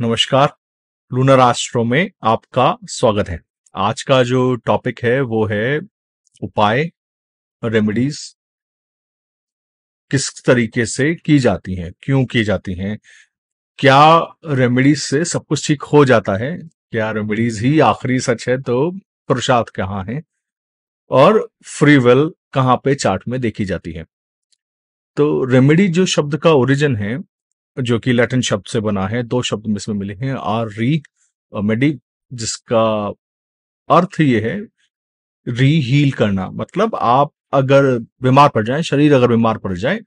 नमस्कार lunar astro में आपका स्वागत है आज का जो टॉपिक है वो है उपाय रेमेडीज किस तरीके से की जाती हैं क्यों की जाती हैं क्या रेमेडीज से सब कुछ ठीक हो जाता है क्या रेमेडीज ही आखिरी सच है तो पुरुषार्थ कहाँ है और फ्री कहाँ पे चार्ट में देखी जाती है तो रेमेडी जो शब्द का ओरिजिन है जो कि लैटिन शब्द से बना है दो शब्द इसमें मिले हैं आर री मेडी जिसका अर्थ ये है री हील करना मतलब आप अगर बीमार पड़ जाए शरीर अगर बीमार पड़ जाए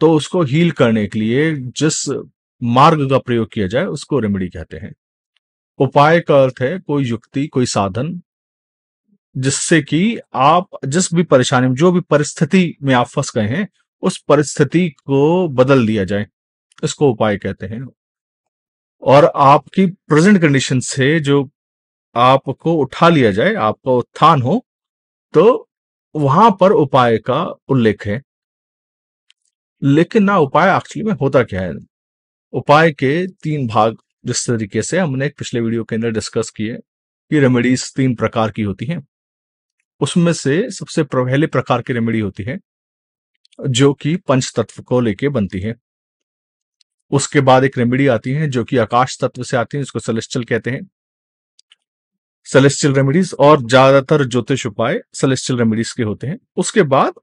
तो उसको हील करने के लिए जिस मार्ग का प्रयोग किया जाए उसको रेमेडी कहते हैं उपाय का अर्थ है कोई युक्ति कोई साधन जिससे कि आप जिस भी परेशानी में जो भी परिस्थिति में आप फंस गए हैं उस परिस्थिति को बदल दिया जाए इसको उपाय कहते हैं और आपकी प्रेजेंट कंडीशन से जो आपको उठा लिया जाए आपका उत्थान हो तो वहां पर उपाय का उल्लेख है लेकिन ना उपाय एक्चुअली में होता क्या है उपाय के तीन भाग जिस तरीके से हमने पिछले वीडियो के अंदर डिस्कस किए कि रेमेडीज तीन प्रकार की होती हैं उसमें से सबसे पहले प्रकार की रेमेडी होती है जो कि पंच तत्व को लेके बनती है उसके बाद एक रेमेडी आती है जो कि आकाश तत्व से आती है उसको सेलेस्टियल कहते हैं सेलेस्टियल रेमेडीज और ज्यादातर ज्योतिष उपाय सेलेस्टियल रेमेडीज के होते हैं उसके बाद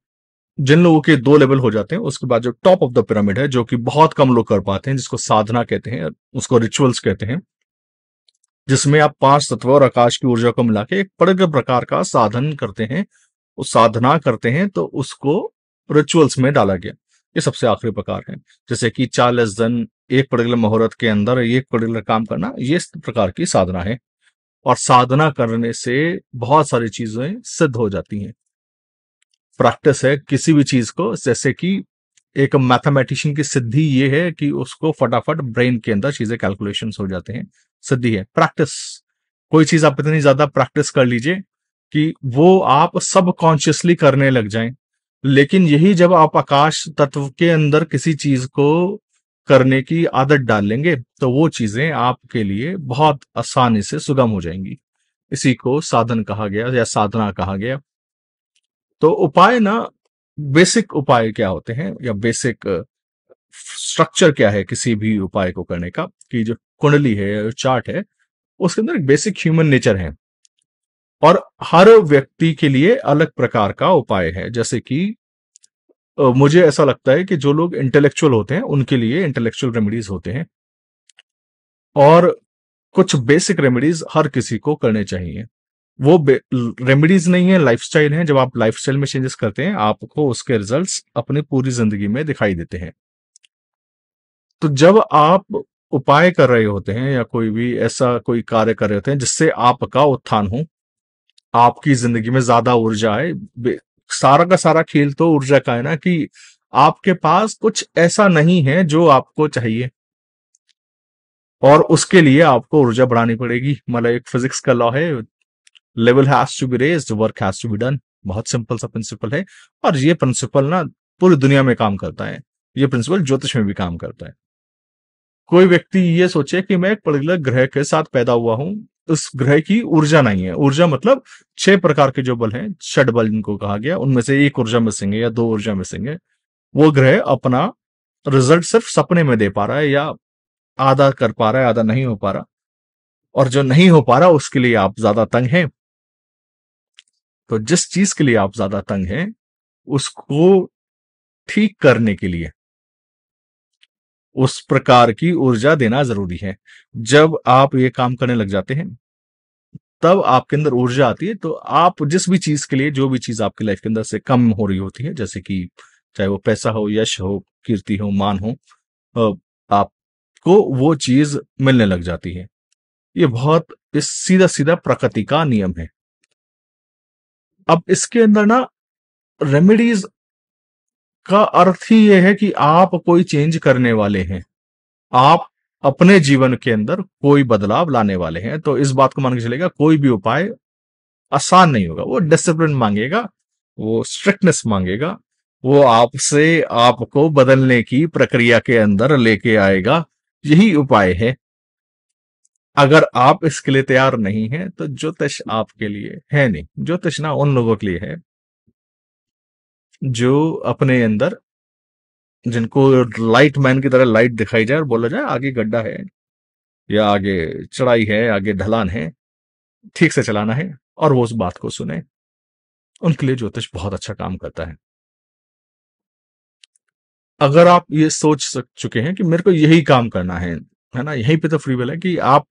जिन लोगों के दो लेवल हो जाते हैं उसके बाद जो टॉप ऑफ द पिरामिड है जो कि बहुत कम लोग कर पाते हैं जिसको साधना कहते हैं उसको रिचुअल्स कहते हैं जिसमें आप पांच तत्व और आकाश की ऊर्जा को मिला के एक बड़े प्रकार का साधन करते हैं उस साधना करते हैं तो उसको रिचुअल्स में डाला गया ये सबसे आखिरी प्रकार है जैसे कि चालीस दिन एक पर्टिकुलर मुहूर्त के अंदर एक पर्टिकुलर काम करना ये प्रकार की साधना है और साधना करने से बहुत सारी चीजें सिद्ध हो जाती हैं प्रैक्टिस है किसी भी चीज को जैसे कि एक मैथमेटिशियन की सिद्धि ये है कि उसको फटाफट ब्रेन के अंदर चीजें कैलकुलेशन हो जाते हैं सिद्धि है प्रैक्टिस कोई चीज आप इतनी ज्यादा प्रैक्टिस कर लीजिए कि वो आप सबकॉन्शियसली करने लग जाएं लेकिन यही जब आप आकाश तत्व के अंदर किसी चीज को करने की आदत डाल लेंगे तो वो चीजें आपके लिए बहुत आसानी से सुगम हो जाएंगी इसी को साधन कहा गया या साधना कहा गया तो उपाय ना बेसिक उपाय क्या होते हैं या बेसिक स्ट्रक्चर क्या है किसी भी उपाय को करने का कि जो कुंडली है चार्ट है उसके अंदर एक बेसिक ह्यूमन नेचर है और हर व्यक्ति के लिए अलग प्रकार का उपाय है जैसे कि मुझे ऐसा लगता है कि जो लोग इंटेलेक्चुअल होते हैं उनके लिए इंटेलेक्चुअल रेमेडीज होते हैं और कुछ बेसिक रेमेडीज हर किसी को करने चाहिए वो रेमेडीज नहीं है लाइफस्टाइल है जब आप लाइफस्टाइल में चेंजेस करते हैं आपको उसके रिजल्ट्स अपनी पूरी जिंदगी में दिखाई देते हैं तो जब आप उपाय कर रहे होते हैं या कोई भी ऐसा कोई कार्य कर रहे होते हैं जिससे आपका उत्थान हो आपकी जिंदगी में ज्यादा ऊर्जा है सारा का सारा खेल तो ऊर्जा का है ना कि आपके पास कुछ ऐसा नहीं है जो आपको चाहिए और उसके लिए आपको ऊर्जा बढ़ानी पड़ेगी मतलब एक फिजिक्स का लॉ है level has to be raised work has to be done बहुत सिंपल सा प्रिंसिपल है और ये प्रिंसिपल ना पूरी दुनिया में काम करता है ये प्रिंसिपल ज्योतिष में भी काम करता है कोई व्यक्ति ये सोचे कि मैं एक पर्टिकुलर ग्रह के साथ पैदा हुआ हूं उस ग्रह की ऊर्जा नहीं है ऊर्जा मतलब छह प्रकार के जो बल हैं षट बल जिनको कहा गया उनमें से एक ऊर्जा मिसिंग है या दो ऊर्जा मिसिंग है वो ग्रह अपना रिजल्ट सिर्फ सपने में दे पा रहा है या आधा कर पा रहा है आधा नहीं हो पा रहा और जो नहीं हो पा रहा उसके लिए आप ज्यादा तंग हैं तो जिस चीज के लिए आप ज्यादा तंग हैं उसको ठीक करने के लिए उस प्रकार की ऊर्जा देना जरूरी है जब आप ये काम करने लग जाते हैं तब आपके अंदर ऊर्जा आती है तो आप जिस भी चीज के लिए जो भी चीज आपकी लाइफ के अंदर से कम हो रही होती है जैसे कि चाहे वो पैसा हो यश हो कीर्ति हो मान हो आपको वो चीज मिलने लग जाती है ये बहुत इस सीधा सीधा प्रकृति का नियम है अब इसके अंदर ना रेमेडीज का अर्थ ही यह है कि आप कोई चेंज करने वाले हैं आप अपने जीवन के अंदर कोई बदलाव लाने वाले हैं तो इस बात को मान के चलेगा कोई भी उपाय आसान नहीं होगा वो डिसिप्लिन मांगेगा वो स्ट्रिक्टनेस मांगेगा वो आपसे आपको बदलने की प्रक्रिया के अंदर लेके आएगा यही उपाय है अगर आप इसके लिए तैयार नहीं हैं तो ज्योतिष आपके लिए है नहीं ज्योतिष ना उन लोगों के लिए है जो अपने अंदर जिनको लाइट मैन की तरह लाइट दिखाई जाए और बोला जाए आगे गड्ढा है या आगे चढ़ाई है आगे ढलान है ठीक से चलाना है और वो उस बात को सुने उनके लिए ज्योतिष बहुत अच्छा काम करता है अगर आप ये सोच सक चुके हैं कि मेरे को यही काम करना है है ना यहीं पे तो फ्री विल है कि आप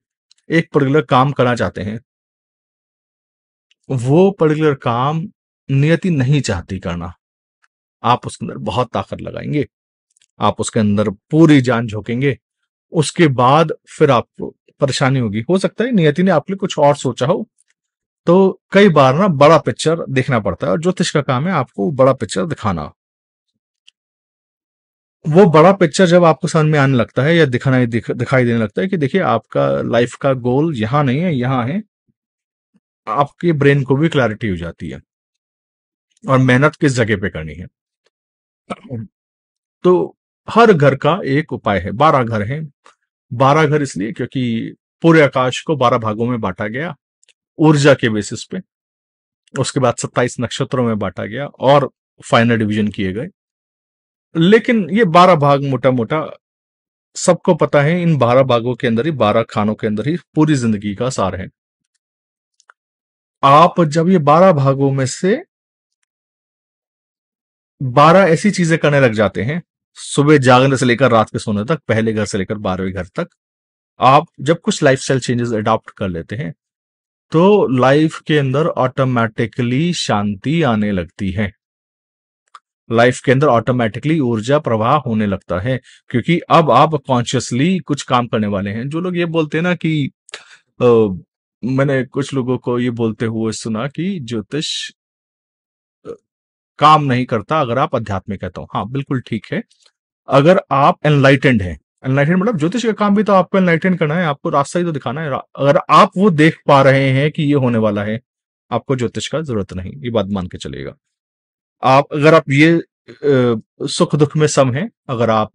एक पर्टिकुलर काम करना चाहते हैं वो पर्टिकुलर काम नियति नहीं चाहती करना आप उसके अंदर बहुत ताकत लगाएंगे आप उसके अंदर पूरी जान झोंकेंगे उसके बाद फिर आपको परेशानी होगी हो सकता है नियति ने आपके लिए कुछ और सोचा हो तो कई बार ना बड़ा पिक्चर देखना पड़ता है और ज्योतिष का काम है आपको बड़ा पिक्चर दिखाना वो बड़ा पिक्चर जब आपको समझ में आने लगता है या दिखाना दिख, दिखाई देने लगता है कि देखिए आपका लाइफ का गोल यहां नहीं है यहां है आपके ब्रेन को भी क्लैरिटी हो जाती है और मेहनत किस जगह पे करनी है तो हर घर का एक उपाय है बारह घर हैं बारह घर इसलिए क्योंकि पूरे आकाश को बारह भागों में बांटा गया ऊर्जा के बेसिस पे उसके बाद सत्ताईस नक्षत्रों में बांटा गया और फाइनल डिवीजन किए गए लेकिन ये बारह भाग मोटा मोटा सबको पता है इन बारह भागों के अंदर ही बारह खानों के अंदर ही पूरी जिंदगी का सार है आप जब ये बारह भागों में से बारह ऐसी चीजें करने लग जाते हैं सुबह जागने से लेकर रात के सोने तक पहले घर से लेकर बारहवें घर तक आप जब कुछ लाइफ स्टाइल चेंजेस अडॉप्ट कर लेते हैं तो लाइफ के अंदर ऑटोमेटिकली शांति आने लगती है लाइफ के अंदर ऑटोमेटिकली ऊर्जा प्रवाह होने लगता है क्योंकि अब आप कॉन्शियसली कुछ काम करने वाले हैं जो लोग ये बोलते हैं ना कि आ, मैंने कुछ लोगों को ये बोलते हुए सुना कि ज्योतिष काम नहीं करता अगर आप आध्यात्मिक है तो हाँ बिल्कुल ठीक है अगर आप एनलाइटेंड हैं एनलाइटेंड मतलब ज्योतिष का काम भी तो आपको एनलाइटेंड करना है आपको रास्ता ही तो दिखाना है अगर आप वो देख पा रहे हैं कि ये होने वाला है आपको ज्योतिष का जरूरत नहीं ये बात मान के चलेगा आप अगर आप ये सुख दुख में सम है अगर आप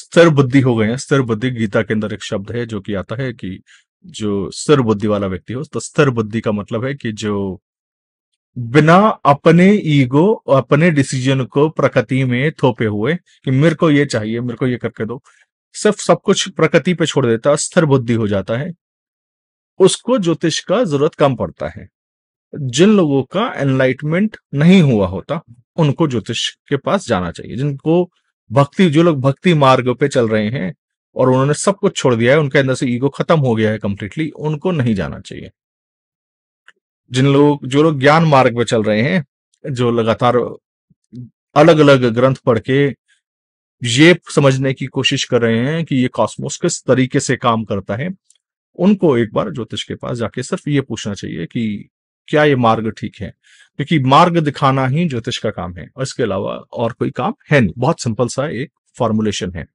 स्थिर बुद्धि हो गए हैं स्थिर बुद्धि गीता के अंदर एक शब्द है जो कि आता है कि जो स्थिर बुद्धि वाला व्यक्ति हो तो स्थिर बुद्धि का मतलब है कि जो बिना अपने ईगो अपने डिसीजन को प्रकृति में थोपे हुए कि मेरे को ये चाहिए मेरे को ये करके दो सिर्फ सब कुछ प्रकृति पे छोड़ देता है स्थिर बुद्धि हो जाता है उसको ज्योतिष का जरूरत कम पड़ता है जिन लोगों का एनलाइटमेंट नहीं हुआ होता उनको ज्योतिष के पास जाना चाहिए जिनको भक्ति जो लोग भक्ति मार्ग पे चल रहे हैं और उन्होंने सब कुछ छोड़ दिया है उनके अंदर से ईगो खत्म हो गया है कंप्लीटली उनको नहीं जाना चाहिए जिन लोग जो लोग ज्ञान मार्ग पे चल रहे हैं जो लगातार अलग अलग ग्रंथ पढ़ के ये समझने की कोशिश कर रहे हैं कि ये कॉस्मोस किस तरीके से काम करता है उनको एक बार ज्योतिष के पास जाके सिर्फ ये पूछना चाहिए कि क्या ये मार्ग ठीक है क्योंकि मार्ग दिखाना ही ज्योतिष का काम है और इसके अलावा और कोई काम है नहीं बहुत सिंपल सा एक फॉर्मुलेशन है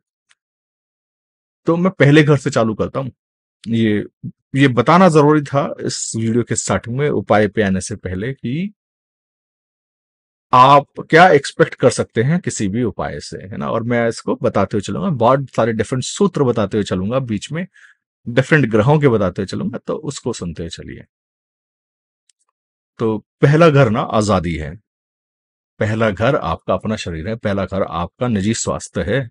तो मैं पहले घर से चालू करता हूं ये ये बताना जरूरी था इस वीडियो के स्टार्टिंग में उपाय पे आने से पहले कि आप क्या एक्सपेक्ट कर सकते हैं किसी भी उपाय से है ना और मैं इसको बताते हुए चलूंगा बहुत सारे डिफरेंट सूत्र बताते हुए चलूंगा बीच में डिफरेंट ग्रहों के बताते हुए चलूंगा तो उसको सुनते हुए चलिए तो पहला घर ना आजादी है पहला घर आपका अपना शरीर है पहला घर आपका निजी स्वास्थ्य है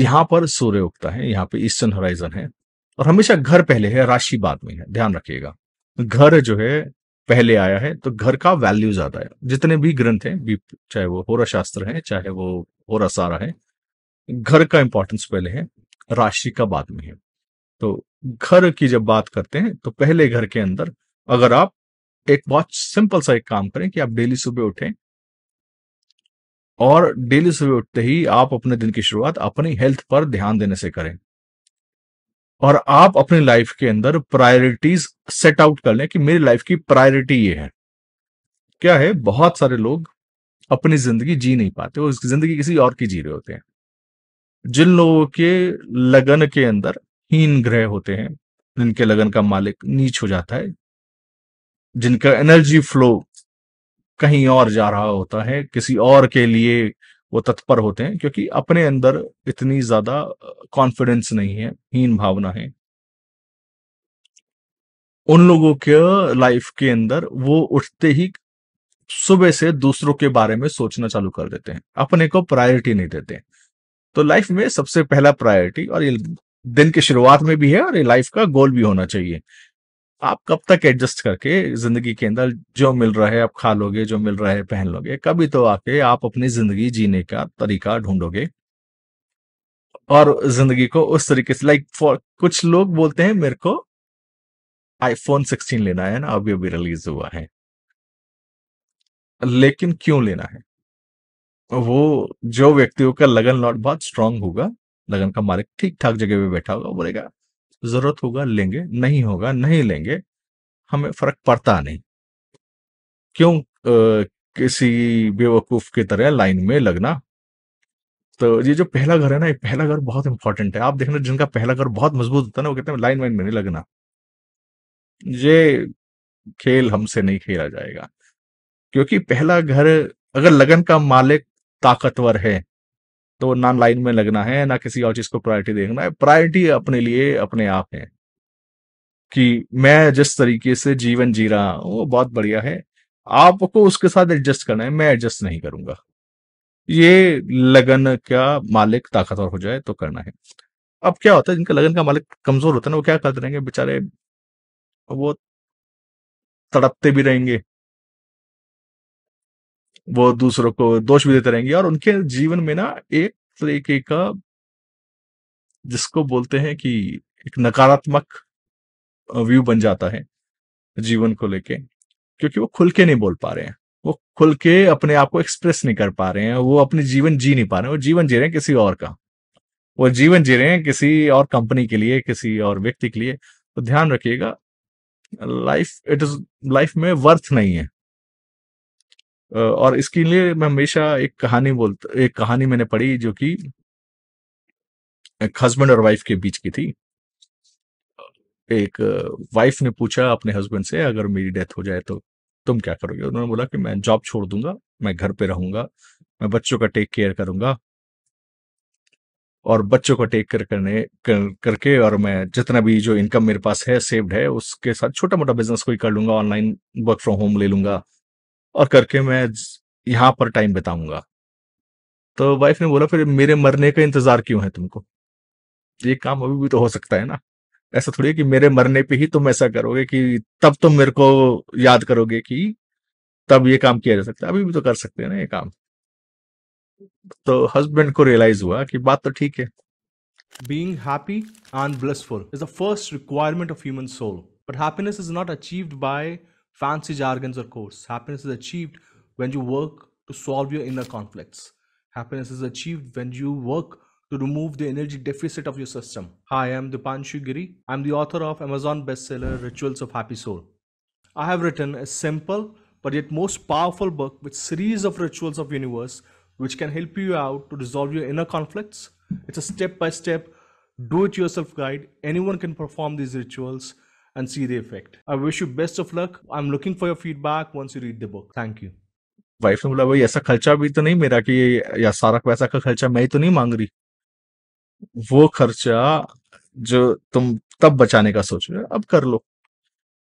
यहां पर सूर्य उगता है यहाँ पे ईस्टर्न होराइजन है और हमेशा घर पहले है राशि बाद में है ध्यान रखिएगा घर जो है पहले आया है तो घर का वैल्यू ज्यादा है जितने भी ग्रंथ हैं चाहे वो होरा शास्त्र है चाहे वो होरा सारा है घर का इंपॉर्टेंस पहले है राशि का बाद में है तो घर की जब बात करते हैं तो पहले घर के अंदर अगर आप एक बहुत सिंपल सा एक काम करें कि आप डेली सुबह उठें और डेली सुबह उठते ही आप अपने दिन की शुरुआत अपनी हेल्थ पर ध्यान देने से करें और आप अपनी लाइफ के अंदर प्रायोरिटीज सेट आउट कर लें कि मेरी लाइफ की प्रायोरिटी ये है क्या है बहुत सारे लोग अपनी जिंदगी जी नहीं पाते वो जिंदगी किसी और की जी रहे होते हैं जिन लोगों के लगन के अंदर हीन ग्रह होते हैं जिनके लगन का मालिक नीच हो जाता है जिनका एनर्जी फ्लो कहीं और जा रहा होता है किसी और के लिए वो तत्पर होते हैं क्योंकि अपने अंदर इतनी ज्यादा कॉन्फिडेंस नहीं है हीन भावना है उन लोगों के लाइफ के अंदर वो उठते ही सुबह से दूसरों के बारे में सोचना चालू कर देते हैं अपने को प्रायोरिटी नहीं देते तो लाइफ में सबसे पहला प्रायोरिटी और ये दिन की शुरुआत में भी है और ये लाइफ का गोल भी होना चाहिए आप कब तक एडजस्ट करके जिंदगी के अंदर जो मिल रहा है आप खा लोगे जो मिल रहा है पहन लोगे कभी तो आके आप अपनी जिंदगी जीने का तरीका ढूंढोगे और जिंदगी को उस तरीके से लाइक फॉर कुछ लोग बोलते हैं मेरे को आईफोन 16 लेना है ना अभी अभी रिलीज हुआ है लेकिन क्यों लेना है वो जो व्यक्तियों का लगन लॉट बहुत स्ट्रांग होगा लगन का मालिक ठीक ठाक जगह पे बैठा होगा बोलेगा जरूरत होगा लेंगे नहीं होगा नहीं लेंगे हमें फर्क पड़ता नहीं क्यों आ, किसी बेवकूफ की तरह लाइन में लगना तो ये जो पहला घर है ना ये पहला घर बहुत इंपॉर्टेंट है आप देखना जिनका पहला घर बहुत मजबूत होता है ना वो कहते हैं लाइन वाइन में नहीं लगना ये खेल हमसे नहीं खेला जाएगा क्योंकि पहला घर अगर लगन का मालिक ताकतवर है तो ना लाइन में लगना है ना किसी और चीज को प्रायोरिटी देखना है प्रायोरिटी अपने लिए अपने आप है कि मैं जिस तरीके से जीवन जी रहा हूं वो बहुत बढ़िया है आपको उसके साथ एडजस्ट करना है मैं एडजस्ट नहीं करूंगा ये लगन का मालिक ताकतवर हो जाए तो करना है अब क्या होता है जिनका लगन का मालिक कमजोर होता है ना वो क्या करते रहेंगे बेचारे वो तड़पते भी रहेंगे वो दूसरों को दोष भी देते रहेंगे और उनके जीवन में ना एक तरीके का जिसको बोलते हैं कि एक नकारात्मक व्यू बन जाता है जीवन को लेके क्योंकि वो खुल के नहीं बोल पा रहे हैं वो खुल के अपने आप को एक्सप्रेस नहीं कर पा रहे हैं वो अपने जीवन जी नहीं पा रहे हैं वो जीवन जी रहे हैं किसी और का वो जीवन जी रहे हैं किसी और कंपनी के लिए किसी और व्यक्ति के लिए तो ध्यान रखिएगा लाइफ इट इज लाइफ में वर्थ नहीं है और इसके लिए मैं हमेशा एक कहानी बोलता एक कहानी मैंने पढ़ी जो कि एक हस्बैंड और वाइफ के बीच की थी एक वाइफ ने पूछा अपने हस्बैंड से अगर मेरी डेथ हो जाए तो तुम क्या करोगे उन्होंने बोला कि मैं जॉब छोड़ दूंगा मैं घर पे रहूंगा मैं बच्चों का टेक केयर करूंगा और बच्चों का टेक केयर करने कर, करके और मैं जितना भी जो इनकम मेरे पास है सेव्ड है उसके साथ छोटा मोटा बिजनेस कोई कर लूंगा ऑनलाइन वर्क फ्रॉम होम ले लूंगा और करके मैं यहां पर टाइम बिताऊंगा तो वाइफ ने बोला फिर मेरे मरने का इंतजार क्यों है तुमको ये काम अभी भी तो हो सकता है ना ऐसा थोड़ी है कि मेरे मरने पे ही तुम ऐसा करोगे कि तब तुम मेरे को याद करोगे कि तब ये काम किया जा सकता है अभी भी तो कर सकते हैं ना ये काम तो हस्बैंड को रियलाइज हुआ कि बात तो ठीक है being happy and blissful is the first requirement of human soul but happiness is not achieved by fancy jargons or codes. Happiness is achieved when you work to solve your inner conflicts. Happiness is achieved when you work to remove the energy deficit of your system. Hi, I'm Dipanshu Giri. I'm the author of Amazon bestseller Rituals of Happy Soul. I have written a simple but yet most powerful book with series of rituals of universe which can help you out to resolve your inner conflicts. It's a step by step do it yourself guide. Anyone can perform these rituals and see the effect. I wish you best of luck. I'm looking for your feedback once you read the book. Thank you. Wife ने बोला भाई ऐसा खर्चा भी तो नहीं मेरा कि या सारा पैसा का खर्चा मैं ही तो नहीं मांग रही वो खर्चा जो तुम तब बचाने का सोच रहे हो अब कर लो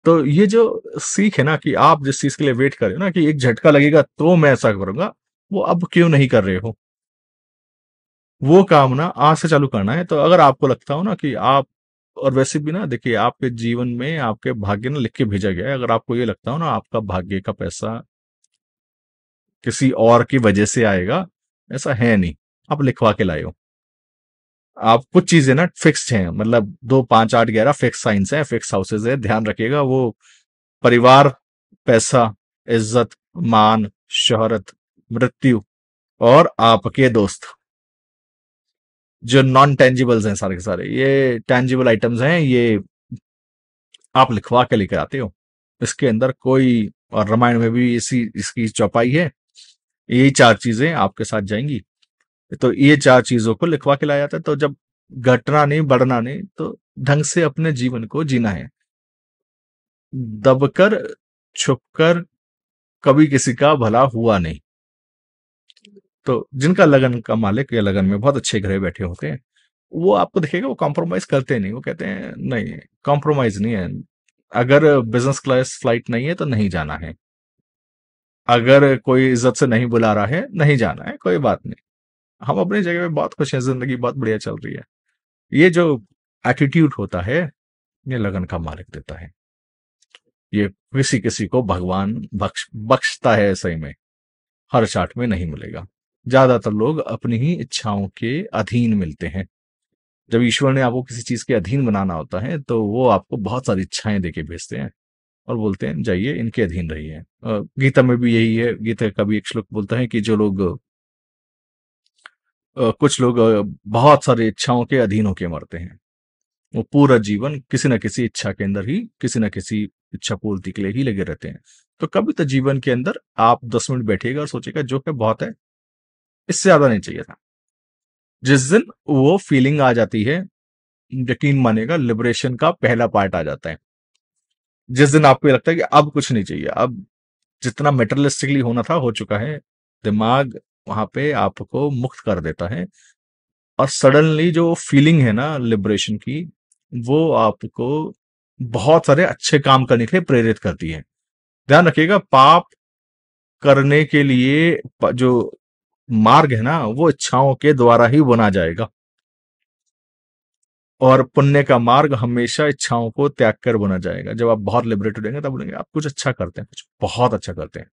तो ये जो सीख है ना कि आप जिस चीज के लिए वेट कर रहे हो ना कि एक झटका लगेगा तो मैं ऐसा करूंगा वो अब क्यों नहीं कर रहे हो वो काम ना आज से चालू करना है तो अगर आपको लगता हो ना कि आप और वैसे भी ना देखिए आपके जीवन में आपके भाग्य ना लिख के भेजा गया है अगर आपको ये लगता हो ना आपका भाग्य का पैसा किसी और की वजह से आएगा ऐसा है नहीं आप लिखवा के लाए हो आप कुछ चीजें ना फिक्स्ड हैं मतलब दो पांच आठ ग्यारह फिक्स साइंस हैं फिक्स हाउसेज है ध्यान रखिएगा वो परिवार पैसा इज्जत मान शोहरत मृत्यु और आपके दोस्त जो नॉन टेंजिबल्स हैं सारे के सारे ये टेंजिबल आइटम्स हैं ये आप लिखवा के लेकर आते हो इसके अंदर कोई और रामायण में भी इसी इसकी चौपाई है ये चार चीजें आपके साथ जाएंगी तो ये चार चीजों को लिखवा के लाया जाता है तो जब घटना नहीं बढ़ना नहीं तो ढंग से अपने जीवन को जीना है दबकर छुपकर कभी किसी का भला हुआ नहीं तो जिनका लगन का मालिक या लगन में बहुत अच्छे घरे बैठे होते हैं वो आपको देखेगा वो कॉम्प्रोमाइज करते नहीं वो कहते हैं नहीं कॉम्प्रोमाइज नहीं है अगर बिजनेस क्लास फ्लाइट नहीं है तो नहीं जाना है अगर कोई इज्जत से नहीं बुला रहा है नहीं जाना है कोई बात नहीं हम अपनी जगह पे बहुत खुश हैं जिंदगी बहुत बढ़िया चल रही है ये जो एटीट्यूड होता है ये लगन का मालिक देता है ये किसी किसी को भगवान बख्श बख्शता है सही में हर चाट में नहीं मिलेगा ज्यादातर लोग अपनी ही इच्छाओं के अधीन मिलते हैं जब ईश्वर ने आपको किसी चीज के अधीन बनाना होता है तो वो आपको बहुत सारी इच्छाएं देके भेजते हैं और बोलते हैं जाइए इनके अधीन रहिए गीता में भी यही है गीता का भी एक श्लोक बोलता है कि जो लोग कुछ लोग बहुत सारी इच्छाओं के अधीन होके मरते हैं वो पूरा जीवन किसी न किसी इच्छा के अंदर ही किसी न किसी इच्छा पूर्ति के लिए ही लगे रहते हैं तो कभी तो जीवन के अंदर आप दस मिनट बैठिएगा और सोचेगा जो है बहुत है इससे ज्यादा नहीं चाहिए था जिस दिन वो फीलिंग आ जाती है यकीन मानेगा लिबरेशन का पहला पार्ट आ जाता है जिस दिन आपको लगता है कि अब कुछ नहीं चाहिए अब जितना मेटरलिस्टिकली होना था हो चुका है दिमाग वहां पे आपको मुक्त कर देता है और सडनली जो फीलिंग है ना लिबरेशन की वो आपको बहुत सारे अच्छे काम करने के लिए प्रेरित करती है ध्यान रखिएगा पाप करने के लिए जो मार्ग है ना वो इच्छाओं के द्वारा ही बना जाएगा और पुण्य का मार्ग हमेशा इच्छाओं को त्याग कर बना जाएगा जब आप बहुत लिबरेटेड होंगे तब बोलेंगे आप कुछ अच्छा करते हैं कुछ बहुत अच्छा करते हैं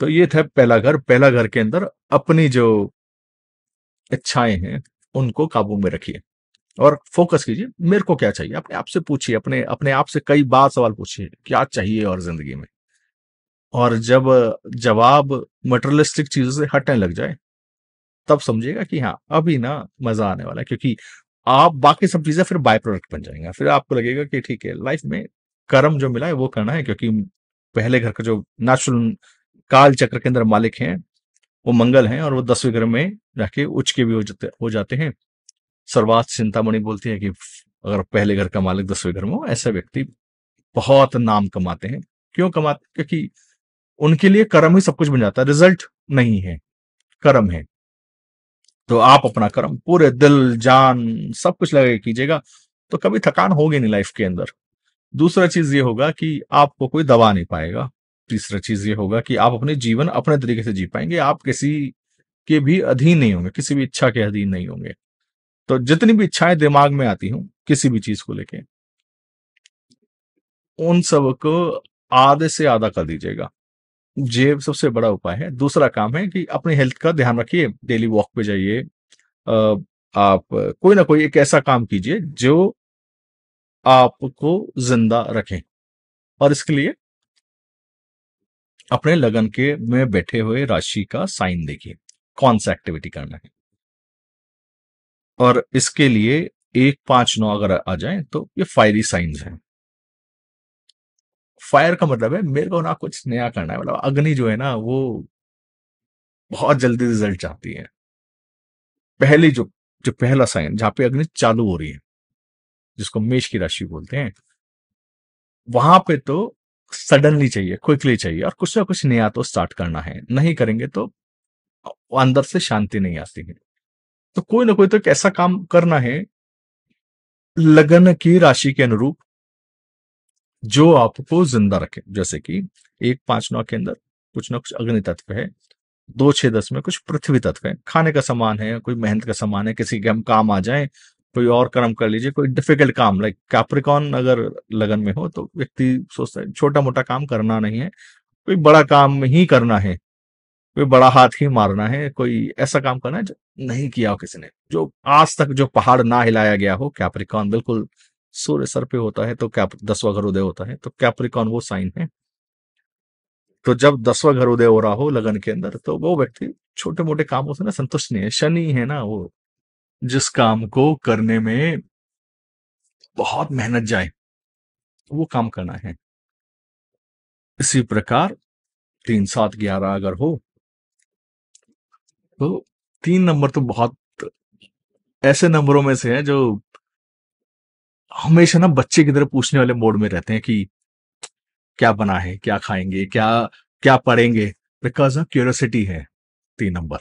तो ये था पहला घर पहला घर के अंदर अपनी जो इच्छाएं हैं उनको काबू में रखिए और फोकस कीजिए मेरे को क्या चाहिए अपने आप से पूछिए अपने अपने आप से कई बार सवाल पूछिए क्या चाहिए और जिंदगी में और जब जवाब मटेरियलिस्टिक चीजों से हटने लग जाए तब समझेगा कि हाँ अभी ना मजा आने वाला है क्योंकि आप बाकी सब चीजें फिर बाय प्रोडक्ट बन जाएंगे फिर आपको लगेगा कि ठीक है लाइफ में कर्म जो मिला है वो करना है क्योंकि पहले घर का जो नेचुरल काल चक्र के अंदर मालिक हैं वो मंगल हैं और वो दसवें घर में जाके उच्च के भी हो जाते हो जाते हैं सर्वात चिंतामणि बोलती है कि अगर पहले घर का मालिक दसवें घर में हो ऐसा व्यक्ति बहुत नाम कमाते हैं क्यों कमाते क्योंकि उनके लिए कर्म ही सब कुछ बन जाता है रिजल्ट नहीं है कर्म है तो आप अपना कर्म पूरे दिल जान सब कुछ लगा कीजिएगा तो कभी थकान होगी नहीं लाइफ के अंदर दूसरा चीज ये होगा कि आपको कोई दबा नहीं पाएगा तीसरा चीज ये होगा कि आप अपने जीवन अपने तरीके से जी पाएंगे आप किसी के भी अधीन नहीं होंगे किसी भी इच्छा के अधीन नहीं होंगे तो जितनी भी इच्छाएं दिमाग में आती हूं किसी भी चीज को लेके उन सब को आधे से आधा कर दीजिएगा ये सबसे बड़ा उपाय है दूसरा काम है कि अपनी हेल्थ का ध्यान रखिए डेली वॉक पे जाइए आप कोई ना कोई एक ऐसा काम कीजिए जो आपको जिंदा रखें और इसके लिए अपने लगन के में बैठे हुए राशि का साइन देखिए कौन सा एक्टिविटी करना है और इसके लिए एक पांच नौ अगर आ जाए तो ये फायरी साइंस हैं फायर का मतलब है मेरे को ना कुछ नया करना है मतलब अग्नि जो है ना वो बहुत जल्दी रिजल्ट चाहती है पहली जो जो पहला साइन जहां पे अग्नि चालू हो रही है जिसको मेष की राशि बोलते हैं वहां पे तो सडनली चाहिए क्विकली चाहिए और कुछ ना कुछ नया तो स्टार्ट करना है नहीं करेंगे तो अंदर से शांति नहीं आती है तो कोई ना कोई तो एक ऐसा काम करना है लगन की राशि के अनुरूप जो आपको जिंदा रखे जैसे कि एक पांच नौ के अंदर कुछ ना कुछ अग्नि तत्व है दो छह दस में कुछ पृथ्वी तत्व है खाने का सामान है कोई मेहनत का सामान है किसी के हम काम आ जाए कोई और कर्म कर लीजिए कोई डिफिकल्ट काम लाइक कैप्रिकॉन अगर लगन में हो तो व्यक्ति सोचता है छोटा मोटा काम करना नहीं है कोई बड़ा काम ही करना है कोई बड़ा हाथ ही मारना है कोई ऐसा काम करना है जो नहीं किया हो किसी ने जो आज तक जो पहाड़ ना हिलाया गया हो कैप्रिकॉन बिल्कुल सूर्य सर पे होता है तो क्या दसवा घर उदय होता है तो कैप्रिकॉन वो साइन है तो जब दसवा घर उदय हो रहा हो लगन के अंदर तो वो व्यक्ति छोटे मोटे कामों से ना संतुष्ट नहीं है शनि है ना वो जिस काम को करने में बहुत मेहनत जाए वो काम करना है इसी प्रकार तीन सात ग्यारह अगर हो तो तीन नंबर तो बहुत ऐसे नंबरों में से है जो हमेशा ना बच्चे की तरह पूछने वाले मोड में रहते हैं कि क्या बना है क्या खाएंगे क्या क्या पढ़ेंगे बिकॉज ऑफ क्यूरियोसिटी है तीन नंबर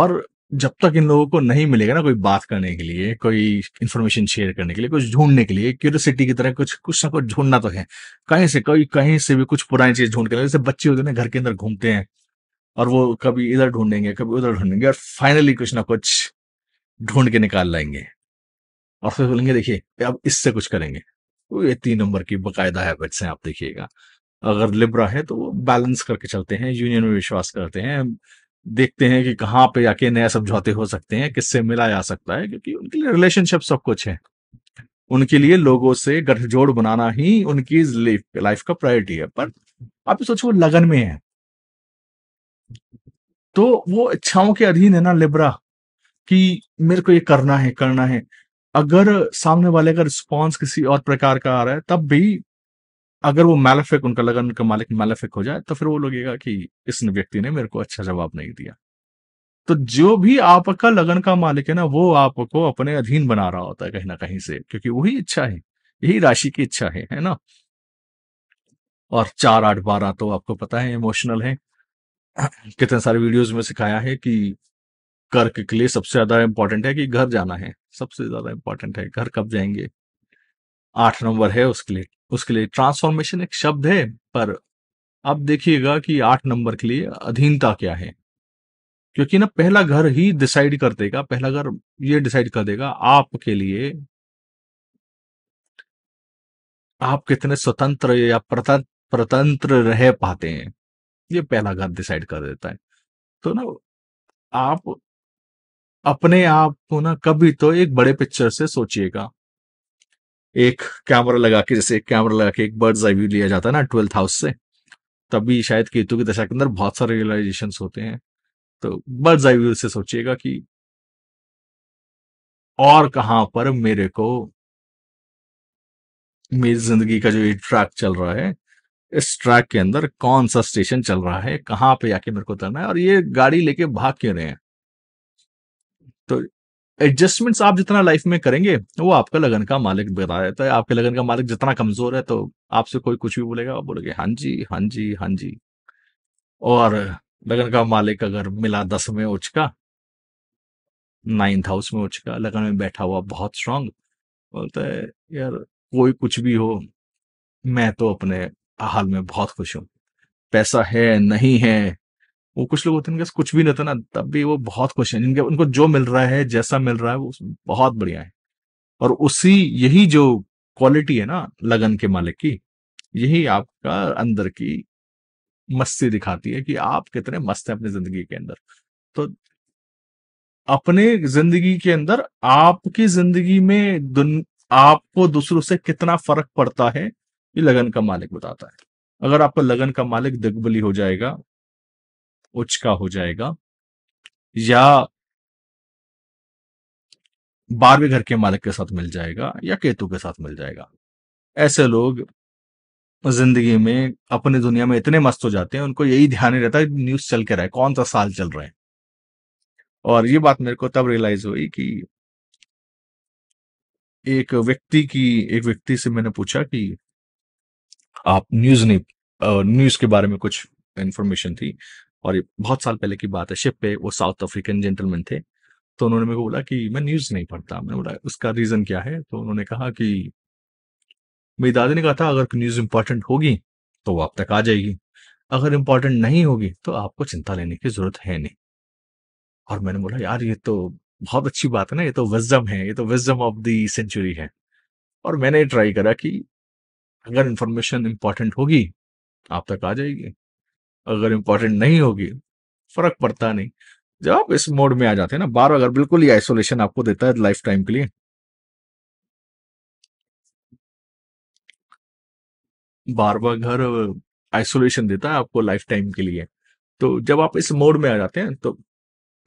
और जब तक इन लोगों को नहीं मिलेगा ना कोई बात करने के लिए कोई इन्फॉर्मेशन शेयर करने के लिए कुछ ढूंढने के लिए क्यूरियोसिटी की तरह कुछ कुछ ना कुछ ढूंढना तो है कहीं से कोई कहीं से भी कुछ पुरानी चीज ढूंढ के जैसे बच्चे होते हैं घर के अंदर घूमते हैं और वो कभी इधर ढूंढेंगे कभी उधर ढूंढेंगे और फाइनली कुछ ना कुछ ढूंढ के निकाल लाएंगे और फिर बोलेंगे देखिए अब इससे कुछ करेंगे तो ये तीन नंबर की बाकायदा हैबिट्स हैं आप देखिएगा अगर लिब्रा है तो वो बैलेंस करके चलते हैं यूनियन में विश्वास करते हैं देखते हैं कि कहाँ पे जाके नए समझौते हो सकते हैं किससे मिला जा सकता है क्योंकि उनके लिए रिलेशनशिप सब कुछ है उनके लिए लोगों से गठजोड़ बनाना ही उनकी लाइफ का प्रायोरिटी है पर आप सोचो लगन में है तो वो इच्छाओं के अधीन है ना लिब्रा कि मेरे को ये करना है करना है अगर सामने वाले का रिस्पॉन्स किसी और प्रकार का आ रहा है तब भी अगर वो मैलफिक उनका लगन का मालिक मैलफिक हो जाए तो फिर वो लगेगा कि इस व्यक्ति ने मेरे को अच्छा जवाब नहीं दिया तो जो भी आपका लगन का मालिक है ना वो आपको अपने अधीन बना रहा होता है कहीं ना कहीं से क्योंकि वही इच्छा है यही राशि की इच्छा है है ना और चार आठ बारह तो आपको पता है इमोशनल है कितने सारे वीडियोस में सिखाया है कि कर्क के लिए सबसे ज्यादा इंपॉर्टेंट है कि घर जाना है सबसे ज्यादा इंपॉर्टेंट है घर कब जाएंगे आठ नंबर है उसके लिए उसके लिए ट्रांसफॉर्मेशन एक शब्द है पर अब देखिएगा कि आठ नंबर के लिए अधीनता क्या है क्योंकि ना पहला घर ही डिसाइड कर देगा पहला घर ये डिसाइड कर देगा आपके लिए आप कितने स्वतंत्र या प्रतंत्र रह पाते हैं ये पहला घर डिसाइड कर देता है तो ना आप अपने आप को ना कभी तो एक बड़े पिक्चर से सोचिएगा एक कैमरा लगा के जैसे एक कैमरा लगा के एक बर्ड आई व्यू लिया जाता है ना ट्वेल्थ हाउस से तभी शायद केतु की दशा के अंदर बहुत सारे रियलाइजेशन होते हैं तो बर्ड आई व्यू से सोचिएगा कि और कहां पर मेरे को मेरी जिंदगी का जो ये ट्रैक चल रहा है इस ट्रैक के अंदर कौन सा स्टेशन चल रहा है कहां पे जाके मेरे को उतरना है और ये गाड़ी लेके भाग क्यों रहे हैं तो एडजस्टमेंट्स आप जितना लाइफ में करेंगे वो आपका लगन का मालिक बता देता है आपके लगन का मालिक जितना कमजोर है तो आपसे कोई कुछ भी बोलेगा आप बोलोगे हाँ जी हाँ जी हाँ जी और लगन का मालिक अगर मिला दस में उचका का नाइन्थ हाउस में उचका का लगन में बैठा हुआ बहुत स्ट्रांग बोलता है यार कोई कुछ भी हो मैं तो अपने हाल में बहुत खुश हूं पैसा है नहीं है वो कुछ लोग होते हैं उनके कुछ भी नहीं था ना तब भी वो बहुत खुश हैं जिनके उनको जो मिल रहा है जैसा मिल रहा है वो बहुत बढ़िया है और उसी यही जो क्वालिटी है ना लगन के मालिक की यही आपका अंदर की मस्ती दिखाती है कि आप कितने मस्त हैं अपनी जिंदगी के अंदर तो अपने जिंदगी के अंदर आपकी जिंदगी में दुन आपको दूसरों से कितना फर्क पड़ता है ये लगन का मालिक बताता है अगर आपका लगन का मालिक दिग्बली हो जाएगा उच्च का हो जाएगा या बारहवें घर के मालिक के साथ मिल जाएगा या केतु के साथ मिल जाएगा ऐसे लोग जिंदगी में अपने दुनिया में इतने मस्त हो जाते हैं उनको यही ध्यान नहीं रहता है न्यूज चल के रहा है कौन सा साल चल रहा है और ये बात मेरे को तब रियलाइज हुई कि एक व्यक्ति की एक व्यक्ति से मैंने पूछा कि आप न्यूज नहीं न्यूज के बारे में कुछ इंफॉर्मेशन थी और ये बहुत साल पहले की बात है शिप पे वो साउथ अफ्रीकन जेंटलमैन थे तो उन्होंने मेरे को बोला कि मैं न्यूज़ नहीं पढ़ता मैंने बोला उसका रीज़न क्या है तो उन्होंने कहा कि मेरी दादी ने कहा था अगर न्यूज़ इंपॉर्टेंट होगी तो वो आप तक आ जाएगी अगर इम्पोर्टेंट नहीं होगी तो आपको चिंता लेने की ज़रूरत है नहीं और मैंने बोला यार ये तो बहुत अच्छी बात है ना ये तो विजम है ये तो विजम ऑफ द सेंचुरी है और मैंने ट्राई करा कि अगर इंफॉर्मेशन इम्पॉर्टेंट होगी आप तक आ जाएगी अगर इंपॉर्टेंट नहीं होगी फर्क पड़ता नहीं जब आप इस मोड में आ जाते हैं ना बार अगर बिल्कुल ही आइसोलेशन आपको देता है लाइफ टाइम के लिए बार बार घर आइसोलेशन देता है आपको लाइफ टाइम के लिए तो जब आप इस मोड में आ जाते हैं तो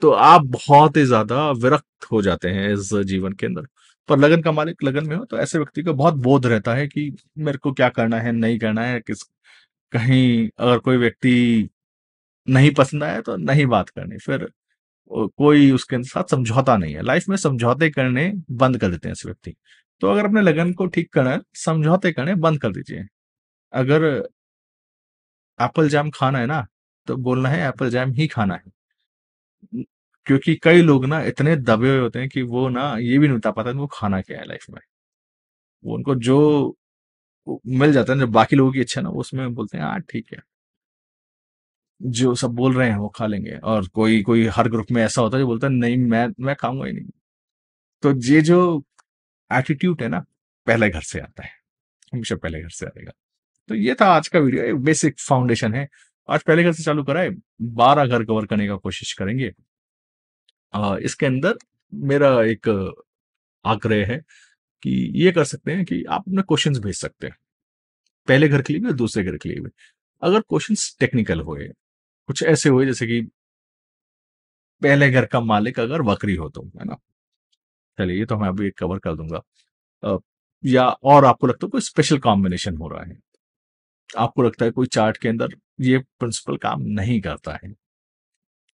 तो आप बहुत ही ज्यादा विरक्त हो जाते हैं इस जीवन के अंदर पर लगन का मालिक लगन में हो तो ऐसे व्यक्ति को बहुत बोध रहता है कि मेरे को क्या करना है नहीं करना है किस कहीं अगर कोई व्यक्ति नहीं पसंद आया तो नहीं बात करनी फिर कोई उसके साथ समझौता नहीं है लाइफ में समझौते करने बंद कर देते हैं इस व्यक्ति तो अगर अपने लगन को ठीक करना है समझौते करने बंद कर दीजिए अगर एप्पल जैम खाना है ना तो बोलना है एप्पल जैम ही खाना है क्योंकि कई लोग ना इतने दबे हुए होते हैं कि वो ना ये भी नहीं बता पाता वो खाना क्या है लाइफ में वो उनको जो मिल जाता है जब बाकी लोगों की इच्छा ना उसमें बोलते हैं हाँ ठीक है जो सब बोल रहे हैं वो खा लेंगे और कोई कोई हर ग्रुप में ऐसा होता है जो बोलता है नहीं मैं मैं खाऊंगा ही नहीं तो ये जो एटीट्यूड है ना पहले घर से आता है हमेशा पहले घर से आएगा तो ये था आज का वीडियो बेसिक फाउंडेशन है आज पहले घर से चालू कराए बारह घर कवर करने का कोशिश करेंगे आ, इसके अंदर मेरा एक आग्रह है कि ये कर सकते हैं कि आप अपने क्वेश्चन भेज सकते हैं पहले घर के लिए भी दूसरे घर के लिए भी अगर क्वेश्चन टेक्निकल हुए कुछ ऐसे हुए जैसे कि पहले घर का मालिक अगर वक्री हो तो है ना चलिए ये तो मैं अभी कवर कर दूंगा या और आपको लगता है कोई स्पेशल कॉम्बिनेशन हो रहा है आपको लगता है कोई चार्ट के अंदर ये प्रिंसिपल काम नहीं करता है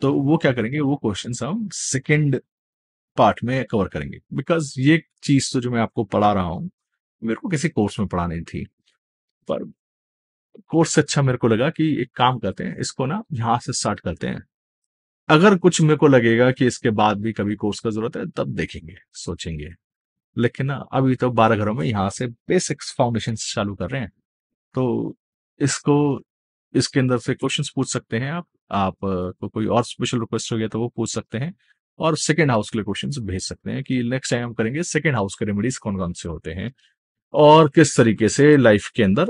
तो वो क्या करेंगे वो क्वेश्चन हम सेकेंड पार्ट में कवर करेंगे बिकॉज ये चीज तो जो मैं आपको पढ़ा रहा हूँ मेरे को किसी कोर्स में पढ़ानी थी पर कोर्स से अच्छा मेरे को लगा कि एक काम करते हैं इसको ना यहां से स्टार्ट करते हैं अगर कुछ मेरे को लगेगा कि इसके बाद भी कभी कोर्स का जरूरत है तब देखेंगे सोचेंगे लेकिन ना अभी तो बारह घरों में यहां से बेसिक्स फाउंडेशन चालू कर रहे हैं तो इसको इसके अंदर से क्वेश्चंस पूछ सकते हैं आप आप को कोई और स्पेशल रिक्वेस्ट हो गया तो वो पूछ सकते हैं और सेकेंड हाउस के लिए क्वेश्चन भेज सकते हैं कि नेक्स्ट टाइम हम करेंगे सेकेंड हाउस के रेमेडीज कौन कौन से होते हैं और किस तरीके से लाइफ के अंदर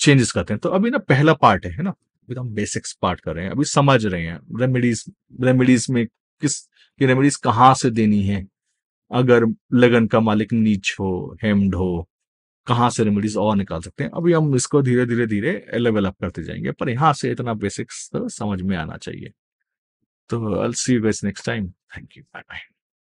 चेंजेस करते हैं तो अभी ना पहला पार्ट है ना अभी तो हम बेसिक्स पार्ट कर रहे हैं अभी समझ रहे हैं रेमेडीज रेमेडीज में किस की रेमेडीज कहाँ से देनी है अगर लगन का मालिक नीच हो हेम्ड हो कहाँ से रेमेडीज और निकाल सकते हैं अभी हम इसको धीरे धीरे धीरे डेवलप करते जाएंगे पर यहां से इतना बेसिक्स तो समझ में आना चाहिए So I'll see you guys next time. Thank you. Bye bye.